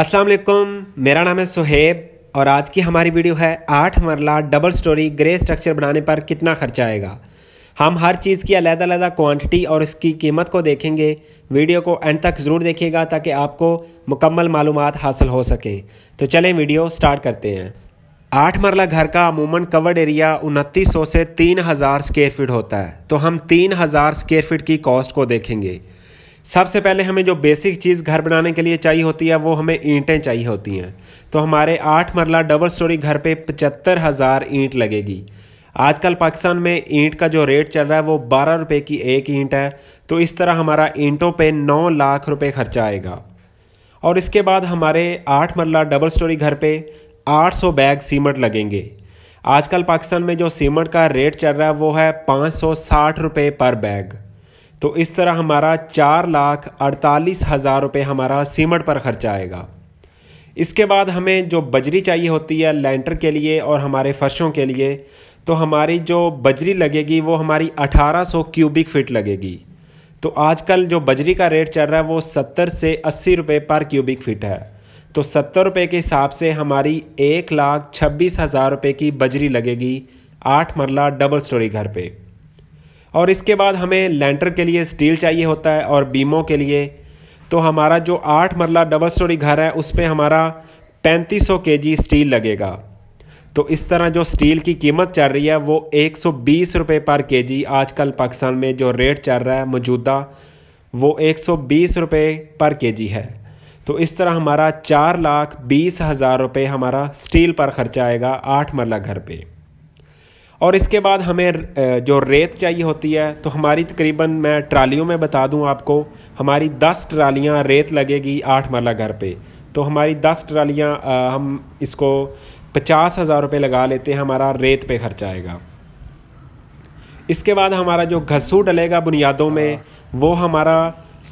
अस्सलाम वालेकुम मेरा नाम है सुहेब और आज की हमारी वीडियो है आठ मरला डबल स्टोरी ग्रे स्ट्रक्चर बनाने पर कितना खर्चा आएगा हम हर चीज़ की अलग अलग क्वांटिटी और इसकी कीमत को देखेंगे वीडियो को एंड तक ज़रूर देखिएगा ताकि आपको मुकम्मल मालूम हासिल हो सके तो चलें वीडियो स्टार्ट करते हैं आठ मरला घर का अमूमन कवर्ड एरिया उनतीस से तीन हज़ार स्केयर फीट होता है तो हम तीन हज़ार स्केयर फीट की कॉस्ट को देखेंगे सबसे पहले हमें जो बेसिक चीज़ घर बनाने के लिए चाहिए होती है वो हमें ईंटें चाहिए होती हैं तो हमारे आठ मरला डबल स्टोरी घर पे पचहत्तर हज़ार ईंट लगेगी आजकल पाकिस्तान में ईंट का जो रेट चल रहा है वो बारह रुपये की एक ईंट है तो इस तरह हमारा ईंटों पे नौ लाख रुपए खर्चा आएगा और इसके बाद हमारे आठ मरला डबल स्टोरी घर पर आठ बैग सीमट लगेंगे आजकल पाकिस्तान में जो सीमट का रेट चल रहा है वो है पाँच सौ साठ रुपये पर बैग तो इस तरह हमारा चार लाख अड़तालीस हज़ार रुपये हमारा सीमट पर खर्चा आएगा इसके बाद हमें जो बजरी चाहिए होती है लेंटर के लिए और हमारे फर्शों के लिए तो हमारी जो बजरी लगेगी वो हमारी 1800 क्यूबिक फीट लगेगी तो आजकल जो बजरी का रेट चल रहा है वो 70 से 80 रुपए पर क्यूबिक फीट है तो सत्तर रुपये के हिसाब से हमारी एक लाख छब्बीस हज़ार रुपये की बजरी लगेगी आठ मरला डबल स्टोरी घर पर और इसके बाद हमें लेंटर के लिए स्टील चाहिए होता है और बीमों के लिए तो हमारा जो आठ मरला डबल स्टोरी घर है उस पर हमारा पैंतीस सौ के जी स्टील लगेगा तो इस तरह जो स्टील की कीमत चल रही है वो एक सौ बीस रुपये पर के जी आजकल पाकिस्तान में जो रेट चल रहा है मौजूदा वो एक सौ बीस रुपये पर के जी है तो इस तरह हमारा चार लाख बीस हज़ार रुपये हमारा स्टील पर खर्चा आएगा आठ मरला घर पर और इसके बाद हमें जो रेत चाहिए होती है तो हमारी तकरीबन मैं ट्रालियों में बता दूं आपको हमारी दस ट्रालियाँ रेत लगेगी आठ मरला घर पे तो हमारी दस ट्रालियाँ हम इसको पचास हज़ार रुपये लगा लेते हैं हमारा रेत पे खर्चा आएगा इसके बाद हमारा जो घसू डलेगा बुनियादों में हाँ। वो हमारा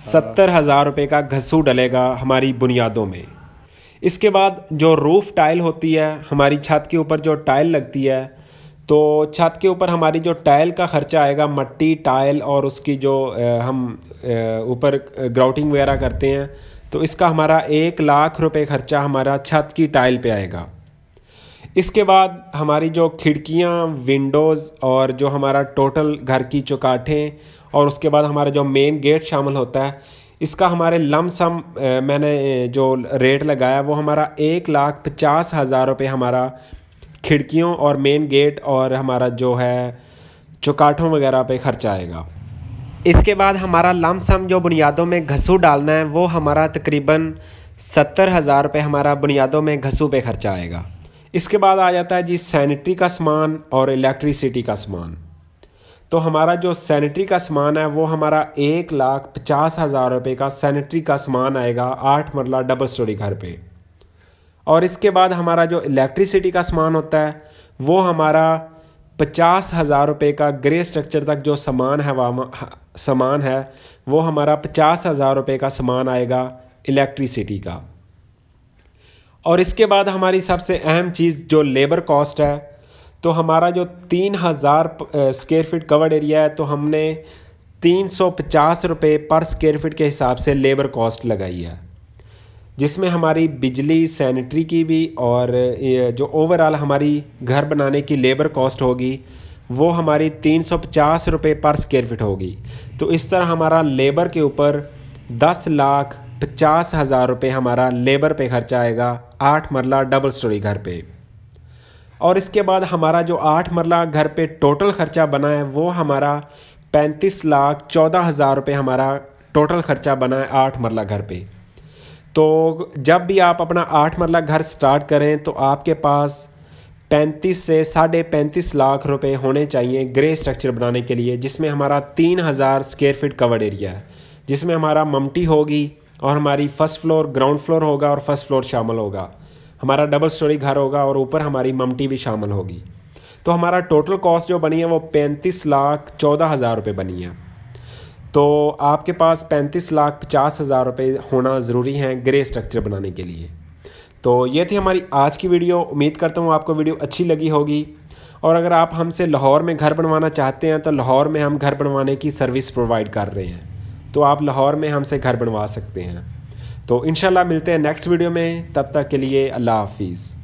सत्तर हज़ार रुपये का घसू डलेगा हमारी बुनियादों में इसके बाद जो रूफ़ टाइल होती है हमारी छत के ऊपर जो टाइल लगती है तो छत के ऊपर हमारी जो टाइल का ख़र्चा आएगा मट्टी टाइल और उसकी जो हम ऊपर ग्राउटिंग वगैरह करते हैं तो इसका हमारा एक लाख रुपए ख़र्चा हमारा छत की टाइल पे आएगा इसके बाद हमारी जो खिड़कियाँ विंडोज़ और जो हमारा टोटल घर की चौकाठें और उसके बाद हमारा जो मेन गेट शामिल होता है इसका हमारे लम सम मैंने जो रेट लगाया वो हमारा एक लाख पचास हज़ार रुपये हमारा खिड़कियों और मेन गेट और हमारा जो है चौकाठों वगैरह पे खर्चा आएगा इसके बाद हमारा लमसम जो बुनियादों में घसू डालना है वो हमारा तकरीबन सत्तर हज़ार रुपये हमारा बुनियादों में घसू पे खर्चा आएगा इसके बाद आ जाता है जी सैनिटरी का सामान और इलेक्ट्रिसिटी का सामान तो हमारा जो सैनिटरी का सामान है वो हमारा एक लाख पचास हज़ार रुपये का सैनिटरी का सामान आएगा आठ मरला डबल स्टोरी घर पे और इसके बाद हमारा जो इलेक्ट्रिसिटी का सामान होता है वो हमारा पचास हज़ार रुपये का ग्रे स्ट्रक्चर तक जो सामान है वह सामान है वो हमारा पचास हज़ार रुपये का सामान आएगा इलेक्ट्रिसिटी का और इसके बाद हमारी सबसे अहम चीज़ जो लेबर कॉस्ट है तो हमारा जो तीन हज़ार स्क्वेयर फीट कवर्ड एरिया है तो हमने तीन सौ पचास रुपये पर स्क्वेयर फीट के हिसाब से लेबर कॉस्ट लगाई है जिसमें हमारी बिजली सैनिटरी की भी और जो ओवरऑल हमारी घर बनाने की लेबर कॉस्ट होगी वो हमारी तीन सौ पचास रुपये पर स्क्वेयर फिट होगी तो इस तरह हमारा लेबर के ऊपर दस लाख पचास हज़ार रुपये हमारा लेबर पे खर्चा आएगा आठ मरला डबल स्टोरी घर पे और इसके बाद हमारा जो आठ मरला घर पे टोटल ख़र्चा बना है वो हमारा पैंतीस लाख चौदह हज़ार रुपये हमारा टोटल ख़र्चा बना है आठ मरला घर पे तो जब भी आप अपना आठ मरला घर स्टार्ट करें तो आपके पास पैंतीस से साढ़े पैंतीस लाख रुपए होने चाहिए ग्रे स्ट्रक्चर बनाने के लिए जिसमें हमारा तीन हज़ार स्क्वेयर फीट कवर्ड एरिया है जिसमें हमारा ममटी होगी और हमारी फर्स्ट फ्लोर ग्राउंड फ्लोर होगा और फर्स्ट फ्लोर शामिल होगा हमारा डबल स्टोरी घर होगा और ऊपर हमारी ममटी भी शामिल होगी तो हमारा टोटल कॉस्ट जो बनी है वो पैंतीस लाख चौदह हज़ार रुपये बनी है तो आपके पास पैंतीस लाख पचास हज़ार रुपये होना ज़रूरी है ग्रे स्ट्रक्चर बनाने के लिए तो ये थी हमारी आज की वीडियो उम्मीद करता हूँ आपको वीडियो अच्छी लगी होगी और अगर आप हमसे लाहौर में घर बनवाना चाहते हैं तो लाहौर में हम घर बनवाने की सर्विस प्रोवाइड कर रहे हैं तो आप लाहौर में हमसे घर बनवा सकते हैं तो इन मिलते हैं नेक्स्ट वीडियो में तब तक के लिए अल्लाह हाफिज़